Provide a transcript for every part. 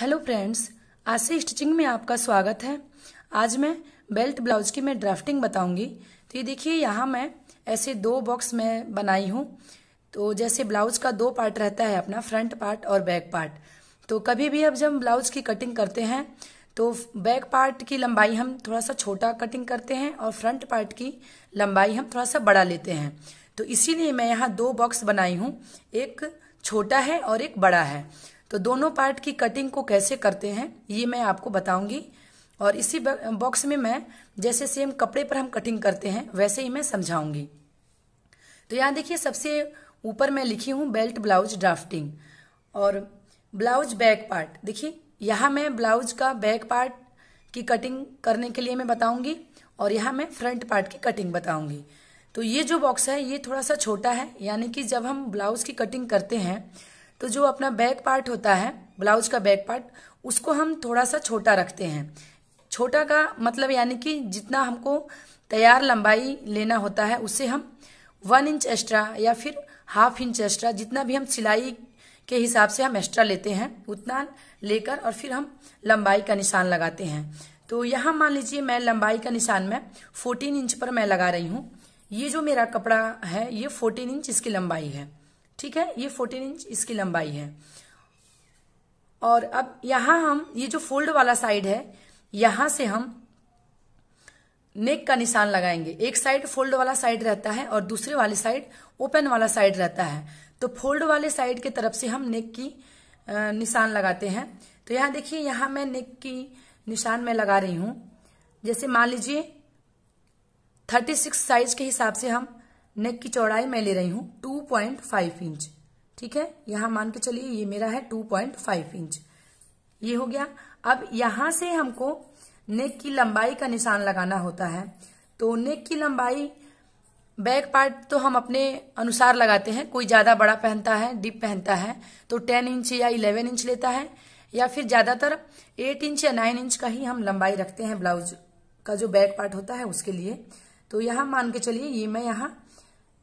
hello friends आज से stitching में आपका स्वागत है आज मैं बेल्ट ब्लाउज की मैं ड्राफ्टिंग बताऊंगी तो ये देखिए यहाँ मैं ऐसे दो बॉक्स में बनाई हूँ तो जैसे ब्लाउज का दो पार्ट रहता है अपना फ्रंट पार्ट और बैक पार्ट तो कभी भी अब जब ब्लाउज की कटिंग करते हैं तो बैक पार्ट की लंबाई हम थोड़ा सा छोटा कटिंग करते हैं और फ्रंट पार्ट की लंबाई हम थोड़ा सा बड़ा लेते हैं तो इसीलिए मैं यहाँ दो बॉक्स बनाई हूँ एक छोटा है और एक बड़ा है तो दोनों पार्ट की कटिंग को कैसे करते हैं ये मैं आपको बताऊंगी और इसी बॉक्स में मैं जैसे सेम कपड़े पर हम कटिंग करते हैं वैसे ही मैं समझाऊंगी तो यहाँ देखिए सबसे ऊपर मैं लिखी हूँ बेल्ट ब्लाउज ड्राफ्टिंग और ब्लाउज बैक पार्ट देखिए यहाँ मैं ब्लाउज का बैक पार्ट की कटिंग करने के लिए मैं बताऊंगी और यहाँ मैं फ्रंट पार्ट की कटिंग बताऊंगी तो ये जो बॉक्स है ये थोड़ा सा छोटा है यानी कि जब हम ब्लाउज की कटिंग करते हैं तो जो अपना बैक पार्ट होता है ब्लाउज का बैक पार्ट उसको हम थोड़ा सा छोटा रखते हैं छोटा का मतलब यानी कि जितना हमको तैयार लंबाई लेना होता है उससे हम वन इंच एक्स्ट्रा या फिर हाफ इंच एक्स्ट्रा जितना भी हम सिलाई के हिसाब से हम एक्स्ट्रा लेते हैं उतना लेकर और फिर हम लंबाई का निशान लगाते हैं तो यहाँ मान लीजिए मैं लंबाई का निशान में फोर्टीन इंच पर मैं लगा रही हूँ ये जो मेरा कपड़ा है ये फोर्टीन इंच इसकी लंबाई है ठीक है ये फोर्टीन इंच इसकी लंबाई है और अब यहां हम ये जो फोल्ड वाला साइड है यहां से हम नेक का निशान लगाएंगे एक साइड फोल्ड वाला साइड रहता है और दूसरे वाले साइड ओपन वाला साइड रहता है तो फोल्ड वाले साइड की तरफ से हम नेक की निशान लगाते हैं तो यहां देखिए यहां मैं नेक की निशान में लगा रही हूं जैसे मान लीजिए थर्टी सिक्स साइज के हिसाब से हम नेक की चौड़ाई मैं ले रही हूँ टू पॉइंट फाइव इंच ठीक है यहाँ मान के चलिए ये मेरा है टू पॉइंट फाइव इंच ये हो गया अब यहां से हमको नेक की लंबाई का निशान लगाना होता है तो नेक की लंबाई बैक पार्ट तो हम अपने अनुसार लगाते हैं कोई ज़्यादा बड़ा पहनता है डिप पहनता है तो टेन इंच या इलेवन इंच लेता है या फिर ज़्यादातर एट इंच या नाइन इंच का ही हम लंबाई रखते हैं ब्लाउज का जो बैक पार्ट होता है उसके लिए तो यहाँ मान के चलिए ये मैं यहाँ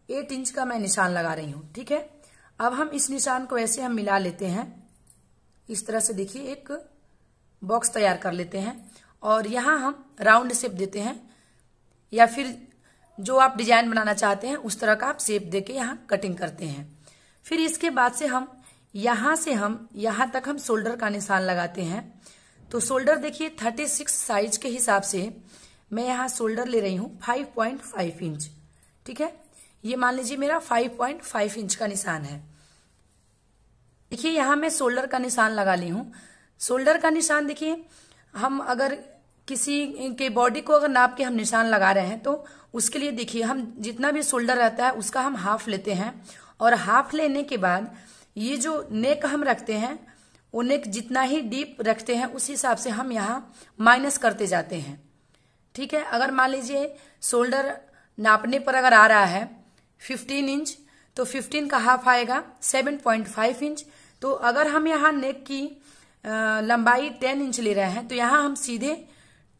एट इंच का मैं निशान लगा रही हूँ ठीक है अब हम इस निशान को ऐसे हम मिला लेते हैं इस तरह से देखिए एक बॉक्स तैयार कर लेते हैं और यहाँ हम राउंड शेप देते हैं या फिर जो आप डिजाइन बनाना चाहते हैं उस तरह का आप शेप दे के यहाँ कटिंग करते हैं फिर इसके बाद से हम यहाँ से हम यहाँ तक हम शोल्डर का निशान लगाते हैं तो शोल्डर देखिए थर्टी सिक्स साइज के हिसाब से मैं यहाँ शोल्डर ले रही हूँ फाइव पॉइंट फाइव इंच ठीक है ये मान लीजिए मेरा 5.5 इंच का निशान है देखिए यहां मैं शोल्डर का निशान लगा ली हूं शोल्डर का निशान देखिए हम अगर किसी के बॉडी को अगर नाप के हम निशान लगा रहे हैं तो उसके लिए देखिए हम जितना भी शोल्डर रहता है उसका हम हाफ लेते हैं और हाफ लेने के बाद ये जो नेक हम रखते हैं वो नेक जितना ही डीप रखते हैं उस हिसाब से हम यहाँ माइनस करते जाते हैं ठीक है अगर मान लीजिए शोल्डर नापने पर अगर आ रहा है 15 इंच तो 15 का हाफ आएगा 7.5 इंच तो अगर हम यहाँ नेक की लंबाई 10 इंच ले रहे हैं तो यहाँ हम सीधे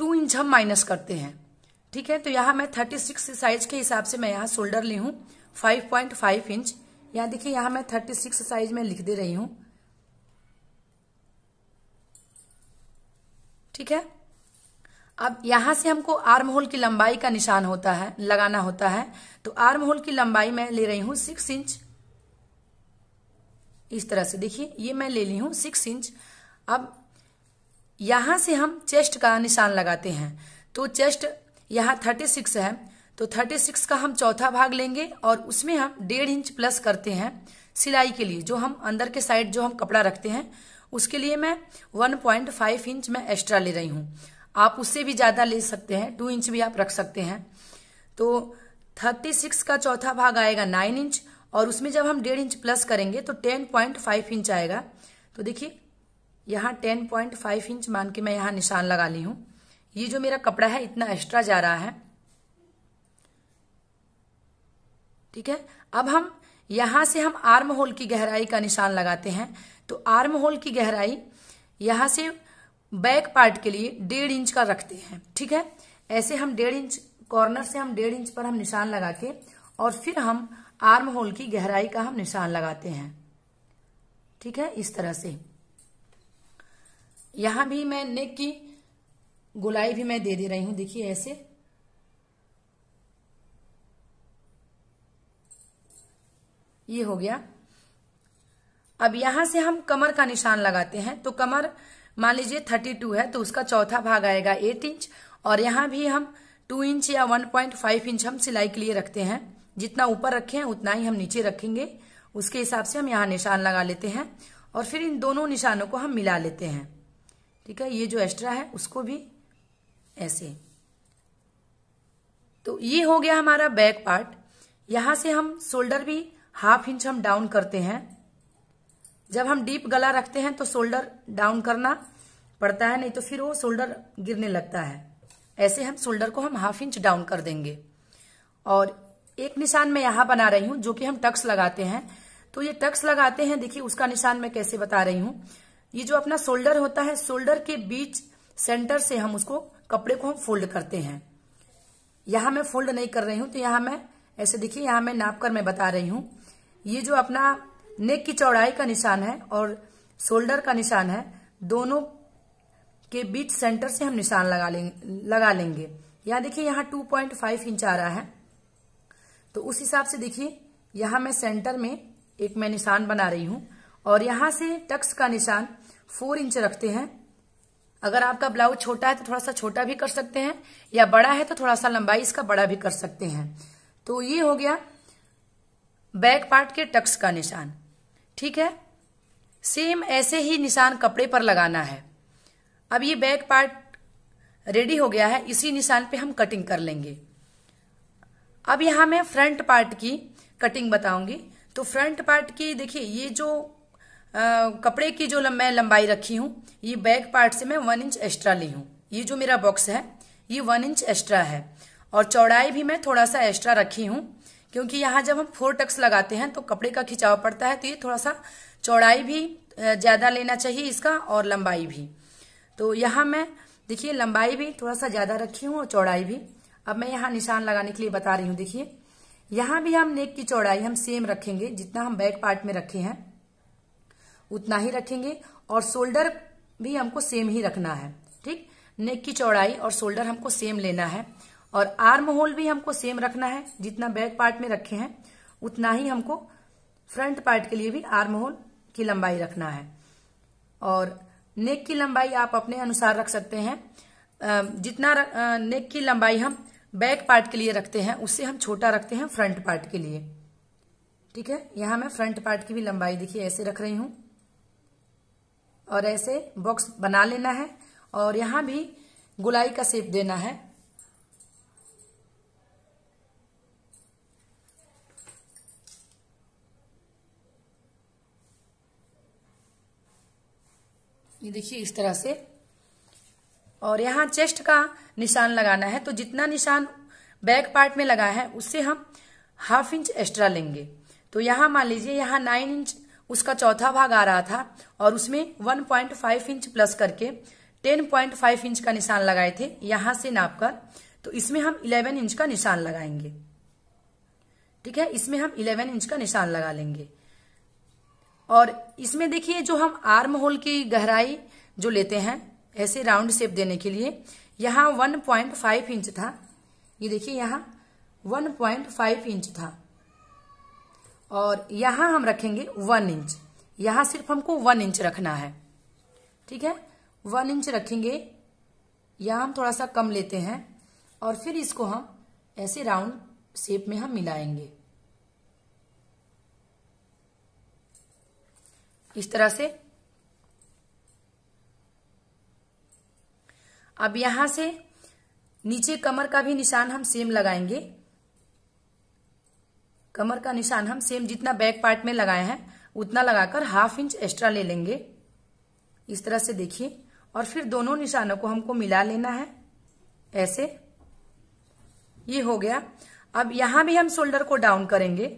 2 इंच हम माइनस करते हैं ठीक है तो यहाँ मैं 36 साइज के हिसाब से मैं यहाँ शोल्डर ली हूँ 5.5 इंच यहाँ देखिए यहाँ मैं 36 साइज में लिख दे रही हूँ ठीक है अब यहां से हमको आर्म होल की लंबाई का निशान होता है लगाना होता है तो आर्म होल की लंबाई मैं ले रही हूं सिक्स इंच इस तरह से देखिए ये मैं ले ली हूं सिक्स इंच अब यहां से हम चेस्ट का निशान लगाते हैं तो चेस्ट यहाँ थर्टी सिक्स है तो थर्टी सिक्स का हम चौथा भाग लेंगे और उसमें हम डेढ़ इंच प्लस करते हैं सिलाई के लिए जो हम अंदर के साइड जो हम कपड़ा रखते हैं उसके लिए मैं वन पॉइंट फाइव इंच मैं एक्स्ट्रा ले रही हूँ आप उससे भी ज़्यादा ले सकते हैं टू इंच भी आप रख सकते हैं तो थर्टी सिक्स का चौथा भाग आएगा नाइन इंच और उसमें जब हम डेढ़ इंच प्लस करेंगे तो टेन पॉइंट फाइव इंच आएगा तो देखिए यहाँ टेन पॉइंट फाइव इंच मान के मैं यहाँ निशान लगा ली हूँ ये जो मेरा कपड़ा है इतना एक्स्ट्रा जा रहा है ठीक है अब हम यहां से हम आर्म होल की गहराई का निशान लगाते हैं तो आर्म होल की गहराई यहां से बैक पार्ट के लिए डेढ़ इंच का रखते हैं ठीक है ऐसे हम डेढ़ इंच कॉर्नर से हम डेढ़ इंच पर हम निशान लगा के और फिर हम आर्म होल की गहराई का हम निशान लगाते हैं ठीक है इस तरह से यहां भी मैं नेक की गोलाई भी मैं दे दे रही हूं देखिए ऐसे ये हो गया अब यहां से हम कमर का निशान लगाते हैं तो कमर मान लीजिए थर्टी टू है तो उसका चौथा भाग आएगा एट इंच और यहाँ भी हम टू इंच या वन पॉइंट फाइव इंच हम सिलाई के लिए रखते हैं जितना ऊपर रखे हैं उतना ही हम नीचे रखेंगे उसके हिसाब से हम यहाँ निशान लगा लेते हैं और फिर इन दोनों निशानों को हम मिला लेते हैं ठीक है ये जो एक्स्ट्रा है उसको भी ऐसे तो ये हो गया हमारा बैक पार्ट यहां से हम शोल्डर भी हाफ इंच हम डाउन करते हैं जब हम डीप गला रखते हैं तो शोल्डर डाउन करना पड़ता है नहीं तो फिर वो शोल्डर गिरने लगता है ऐसे हम शोल्डर को हम हाफ इंच डाउन कर देंगे और एक निशान मैं यहाँ बना रही हूँ जो कि हम टक्स लगाते हैं तो ये टक्स लगाते हैं देखिए उसका निशान मैं कैसे बता रही हूँ ये जो अपना शोल्डर होता है शोल्डर के बीच सेंटर से हम उसको कपड़े को हम फोल्ड करते हैं यहां मैं फोल्ड नहीं कर रही हूँ तो यहां मैं ऐसे देखिए यहां मैं नाप कर मैं बता रही हूं ये जो अपना नेक की चौड़ाई का निशान है और शोल्डर का निशान है दोनों के बीच सेंटर से हम निशान लगा लेंगे लगा लेंगे यहाँ देखिए यहाँ टू पॉइंट फाइव इंच आ रहा है तो उस हिसाब से देखिए यहाँ मैं सेंटर में एक मैं निशान बना रही हूँ और यहाँ से टक्स का निशान फोर इंच रखते हैं अगर आपका ब्लाउज छोटा है तो थोड़ा सा छोटा भी कर सकते हैं या बड़ा है तो थोड़ा सा लंबाई इसका बड़ा भी कर सकते हैं तो ये हो गया बैक पार्ट के टक्स का निशान ठीक है सेम ऐसे ही निशान कपड़े पर लगाना है अब ये बैक पार्ट रेडी हो गया है इसी निशान पे हम कटिंग कर लेंगे अब यहां मैं फ्रंट पार्ट की कटिंग बताऊंगी तो फ्रंट पार्ट की देखिए ये जो आ, कपड़े की जो मैं लंबाई रखी हूं ये बैक पार्ट से मैं वन इंच एक्स्ट्रा ली हूं ये जो मेरा बॉक्स है ये वन इंच एक्स्ट्रा है और चौड़ाई भी मैं थोड़ा सा एक्स्ट्रा रखी हूं क्योंकि यहाँ जब हम फोर टक्स लगाते हैं तो कपड़े का खिंचाव पड़ता है तो ये थोड़ा सा चौड़ाई भी ज़्यादा लेना चाहिए इसका और लंबाई भी तो यहाँ मैं देखिए लंबाई भी थोड़ा सा ज़्यादा रखी हूँ और चौड़ाई भी अब मैं यहाँ निशान लगाने के लिए बता रही हूँ देखिए यहाँ भी हम नेक की चौड़ाई हम सेम रखेंगे जितना हम बैक पार्ट में रखे हैं उतना ही रखेंगे और शोल्डर भी हमको सेम ही रखना है ठीक नेक की चौड़ाई और शोल्डर हमको सेम लेना है और आर्म होल भी हमको सेम रखना है जितना बैक पार्ट में रखे हैं उतना ही हमको फ्रंट पार्ट के लिए भी आर्म होल की लंबाई रखना है और नेक की लंबाई आप अपने अनुसार रख सकते हैं जितना नेक की लंबाई हम बैक पार्ट के लिए रखते हैं उससे हम छोटा रखते हैं फ्रंट पार्ट के लिए ठीक है यहां मैं फ्रंट पार्ट की भी लंबाई देखिए ऐसे रख रही हूं और ऐसे बॉक्स बना लेना है और यहां भी गुलाई का शेप देना है ये देखिए इस तरह से और यहाँ चेस्ट का निशान लगाना है तो जितना निशान बैक पार्ट में लगा है उससे हम हाफ इंच एक्स्ट्रा लेंगे तो यहाँ मान लीजिए यहाँ नाइन इंच उसका चौथा भाग आ रहा था और उसमें one point five inch plus करके टेन पॉइंट फाइव इंच का निशान लगाए थे यहां से नाप कर तो इसमें हम इलेवन इंच का निशान लगाएंगे ठीक है इसमें हम इलेवन इंच का निशान लगा लेंगे और इसमें देखिए जो हम आर्म होल की गहराई जो लेते हैं ऐसे राउंड शेप देने के लिए यहाँ 1.5 इंच था ये देखिए यहाँ 1.5 इंच था और यहाँ हम रखेंगे वन इंच यहाँ सिर्फ हमको वन इंच रखना है ठीक है वन इंच रखेंगे यहाँ हम थोड़ा सा कम लेते हैं और फिर इसको हम ऐसे राउंड शेप में हम मिलाएंगे इस तरह से अब यहां से नीचे कमर का भी निशान हम सेम लगाएंगे कमर का निशान हम सेम जितना बैक पार्ट में लगाए हैं उतना लगाकर हाफ इंच एक्स्ट्रा ले लेंगे इस तरह से देखिए और फिर दोनों निशानों को हमको मिला लेना है ऐसे ये हो गया अब यहां भी हम शोल्डर को डाउन करेंगे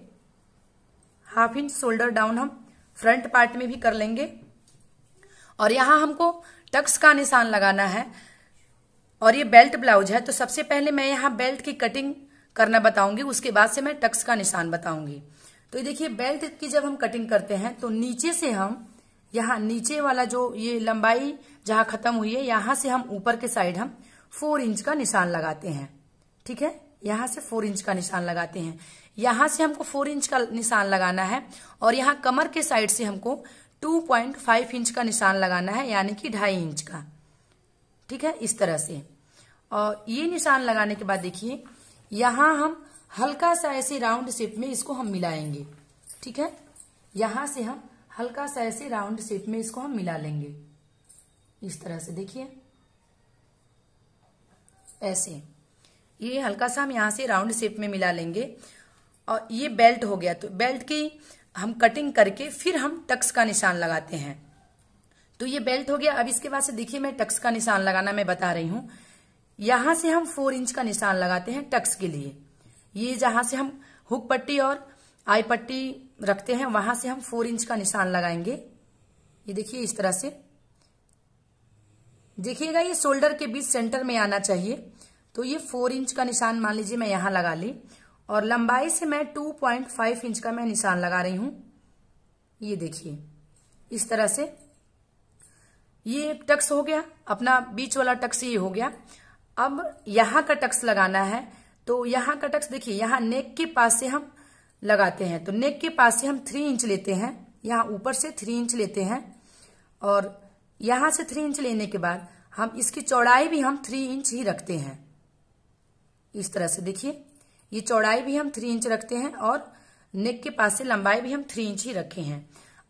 हाफ इंच शोल्डर डाउन हम फ्रंट पार्ट में भी कर लेंगे और यहां हमको टक्स का निशान लगाना है और ये बेल्ट ब्लाउज है तो सबसे पहले मैं यहाँ बेल्ट की कटिंग करना बताऊंगी उसके बाद से मैं टक्स का निशान बताऊंगी तो ये देखिए बेल्ट की जब हम कटिंग करते हैं तो नीचे से हम यहाँ नीचे वाला जो ये लंबाई जहां खत्म हुई है यहां से हम ऊपर के साइड हम फोर इंच का निशान लगाते हैं ठीक है यहाँ से फोर इंच का निशान लगाते हैं यहाँ से हमको फोर इंच का निशान लगाना है और यहाँ कमर के साइड से हमको टू पॉइंट फाइव इंच का निशान लगाना है यानी कि ढाई इंच का ठीक है इस तरह से और ये निशान लगाने के बाद देखिए यहाँ हम हल्का सा ऐसे राउंड शेप में इसको हम मिलाएंगे ठीक है यहाँ से हम हल्का सा ऐसे राउंड शेप में इसको हम मिला लेंगे इस तरह से देखिए ऐसे ये हल्का सा हम यहाँ से राउंड शेप में मिला लेंगे और ये बेल्ट हो गया तो बेल्ट की हम कटिंग करके फिर हम टक्स का निशान लगाते हैं तो ये बेल्ट हो गया अब इसके बाद से देखिए मैं टक्स का निशान लगाना मैं बता रही हूं यहां से हम फोर इंच का निशान लगाते हैं टक्स के लिए ये जहां से हम हुक पट्टी और आई पट्टी रखते हैं वहां से हम फोर इंच का निशान लगाएंगे ये देखिए इस तरह से देखिएगा ये शोल्डर के बीच सेंटर में आना चाहिए तो ये फोर इंच का निशान मान लीजिए मैं यहां लगा ली और लंबाई से मैं टू पॉइंट फाइव इंच का मैं निशान लगा रही हूं ये देखिए इस तरह से ये टक्स हो गया अपना बीच वाला टक्स ये हो गया अब यहां का टक्स लगाना है तो यहां का टक्स देखिए यहां नेक के पास से हम लगाते हैं तो नेक के पास से हम थ्री इंच लेते हैं यहां ऊपर से थ्री इंच लेते हैं और यहां से थ्री इंच लेने के बाद हम इसकी चौड़ाई भी हम थ्री इंच ही रखते हैं इस तरह से देखिए ये चौड़ाई भी हम थ्री इंच रखते हैं और नेक के पास से लंबाई भी हम थ्री इंच ही रखे हैं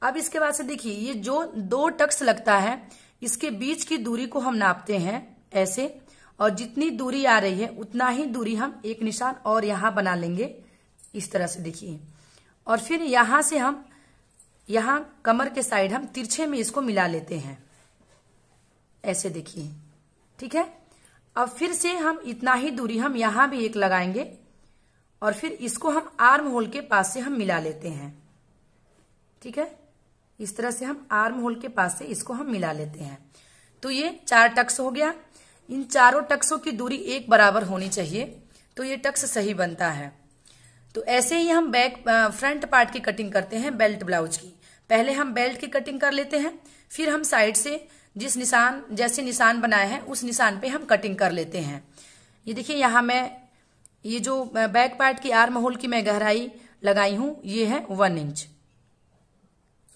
अब इसके बाद से देखिए ये जो दो टक्स लगता है इसके बीच की दूरी को हम नापते हैं ऐसे और जितनी दूरी आ रही है उतना ही दूरी हम एक निशान और यहाँ बना लेंगे इस तरह से देखिए और फिर यहां से हम यहाँ कमर के साइड हम तिरछे में इसको मिला लेते हैं ऐसे देखिए ठीक है अब फिर से हम इतना ही दूरी हम यहां भी एक लगाएंगे और फिर इसको हम आर्म होल के पास से हम मिला लेते हैं ठीक है इस तरह से हम आर्म होल के पास से इसको हम मिला लेते हैं तो ये चार टक्स हो गया इन चारों टक्सों की दूरी एक बराबर होनी चाहिए तो ये टक्स सही बनता है तो ऐसे ही हम बैक फ्रंट पार्ट की कटिंग करते हैं बेल्ट ब्लाउज की पहले हम बेल्ट की कटिंग कर लेते हैं फिर हम साइड से जिस निशान जैसे निशान बनाए हैं उस निशान पे हम कटिंग कर लेते हैं ये देखिए यहाँ मैं ये जो बैक पार्ट की आर्म होल की मैं गहराई लगाई हूं ये है वन इंच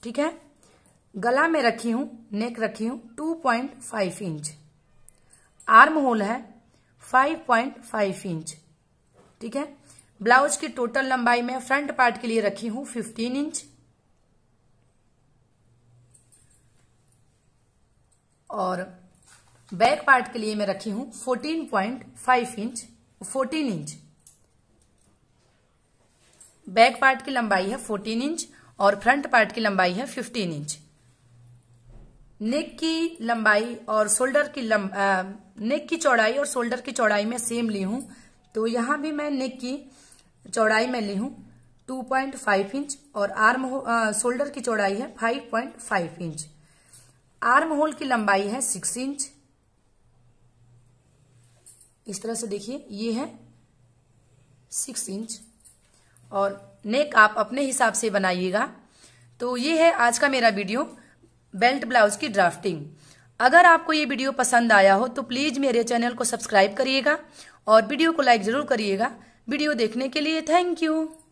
ठीक है गला में रखी हूं नेक रखी हूं two point five inch armhole है फाइव पॉइंट फाइव इंच ठीक है ब्लाउज की टोटल लंबाई में फ्रंट पार्ट के लिए रखी हूँ फिफ्टीन इंच और बैक पार्ट के लिए मैं रखी हूं fourteen point five inch 14 inch back part की लंबाई है फोर्टीन इंच और फ्रंट पार्ट की लंबाई है फिफ्टीन इंच नेक की लंबाई और शोल्डर की लंब नेक की चौड़ाई और शोल्डर की चौड़ाई में सेम ली हूं तो यहां भी मैं नेक की चौड़ाई में ली हूं 2.5 इंच और आर्म शोल्डर की चौड़ाई है 5.5 इंच आर्म होल की लंबाई है सिक्स इंच इस तरह से देखिए ये है सिक्स इंच और नेक आप अपने हिसाब से बनाइएगा तो ये है आज का मेरा वीडियो बेल्ट ब्लाउज की ड्राफ्टिंग अगर आपको ये वीडियो पसंद आया हो तो प्लीज मेरे चैनल को सब्सक्राइब करिएगा और वीडियो को लाइक जरूर करिएगा वीडियो देखने के लिए थैंक यू